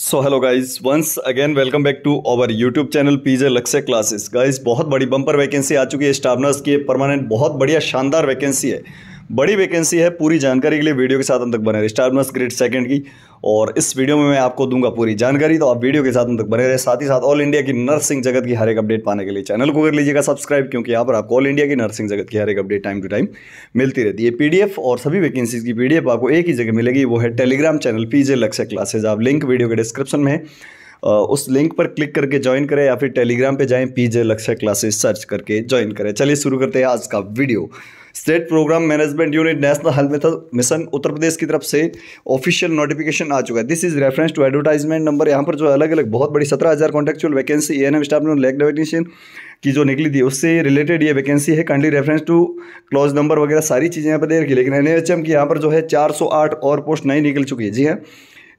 so hello guys once again welcome back to our YouTube channel PJ Lakshya classes guys बहुत बड़ी bumper vacancy आ चुकी है staff nurse की permanent बहुत बढ़िया शानदार वैकेंसी है बड़ी वैकेंसी है पूरी जानकारी के लिए वीडियो के साथ अंत तक बने रहे स्टार प्लस ग्रेड सेकंड की और इस वीडियो में मैं आपको दूंगा पूरी जानकारी तो आप वीडियो के साथ अंत तक बने रहे साथ ही साथ ऑल इंडिया की नर्सिंग जगत की हर एक अपडेट पाने के लिए चैनल को कर लीजिएगा सब्सक्राइब क्योंकि यहाँ पर आपको ऑल इंडिया की नर्सिंग जगत की हर एक अपडेट टाइम टू टाइम मिलती रहती है पीडीएफ और सभी वैकेंसीज की पी आपको एक ही जगह मिलेगी वो है टेलीग्राम चैनल पीजे लक्ष्य क्लासेज आप लिंक वीडियो के डिस्क्रिप्शन में है उस लिंक पर क्लिक करके ज्वाइन करें या फिर टेलीग्राम पे जाएं पीजे लक्ष्य क्लासेस सर्च करके ज्वाइन करें चलिए शुरू करते हैं आज का video state program management unit national health method mission Uttar Pradesh की तरफ से ऑफिशियल नोटिफिकेशन आ चुका है this is reference to advertisement number यहाँ पर जो अलग अलग बहुत बड़ी सत्रह हज़ार contractual vacancy A N M staff lab technician की जो निकली थी उससे रिलेटेड ये वैकेंसी है कंडली रेफरेंस टू क्लोज नंबर वगैरह सारी चीज़ें यहाँ पर दे रखी लेकिन एन की यहाँ पर जो है चार सौ आठ और पोस्ट नई निकल चुकी है जी हाँ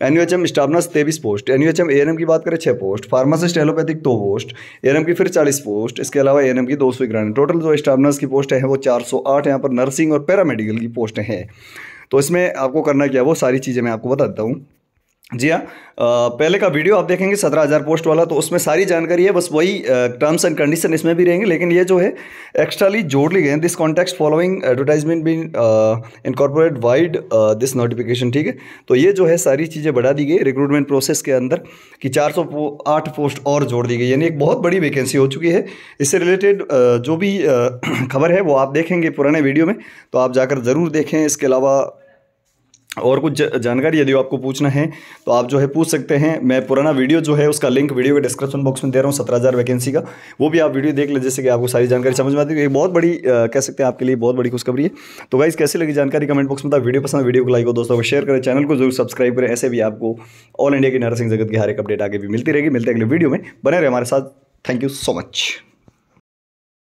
N U H M staff nurse तेईस post N U H M A N M की बात करें छः पोस्ट फार्मासिस्ट एलोपैथिक दो पोस्ट ए एन एम की फिर चालीस पोस्ट इसके अलावा ए एन एम की दो सौ ग्यारह टोटल जो स्टाफनर्स की पोस्ट हैं वो चार सौ आठ यहाँ पर नर्सिंग और पैरामेडिकल की पोस्ट हैं तो इसमें आपको करना क्या है वो सारी चीज़ें मैं आपको बता देता हूँ जी हाँ पहले का वीडियो आप देखेंगे सत्रह हज़ार पोस्ट वाला तो उसमें सारी जानकारी है बस वही टर्म्स एंड कंडीशन इसमें भी रहेंगे लेकिन ये जो है एक्स्ट्राली जोड़ ली गए हैं दिस कॉन्टेक्स्ट फॉलोइंग एडवर्टाइजमेंट भी इनकॉर्पोरेट वाइड दिस नोटिफिकेशन ठीक है तो ये जो है सारी चीज़ें बढ़ा दी गई रिक्रूटमेंट प्रोसेस के अंदर कि चार सौ आठ पोस्ट और जोड़ दी गई यानी एक बहुत बड़ी वैकेंसी हो चुकी है इससे रिलेटेड जो भी खबर है वो आप देखेंगे पुराने वीडियो में तो आप जाकर ज़रूर देखें इसके अलावा और कुछ जानकारी यदि आपको पूछना है तो आप जो है पूछ सकते हैं मैं पुराना वीडियो जो है उसका लिंक वीडियो के डिस्क्रिप्शन बॉक्स में दे रहा हूँ सत्रह हज़ार वैकेंसी का वो भी आप वीडियो देख लें जैसे कि आपको सारी जानकारी समझ में आती है बहुत बड़ी आ, कह सकते हैं आपके लिए बहुत बड़ी खुशखबरी है तो गाइज़ कैसी लगी जानकारी कमेंट बॉक्स में था वीडियो पसंद वीडियो को लाइक हो दोस्तों को शेयर करें चैनल को जरूर सब्सक्राइब करें ऐसे भी आपको ऑल इंडिया की नर्सिंग जगत की हर एक अपडेट आगे भी मिलती रहेगी मिलते अगले वीडियो में बने रहे हमारे साथ थैंक यू सो मच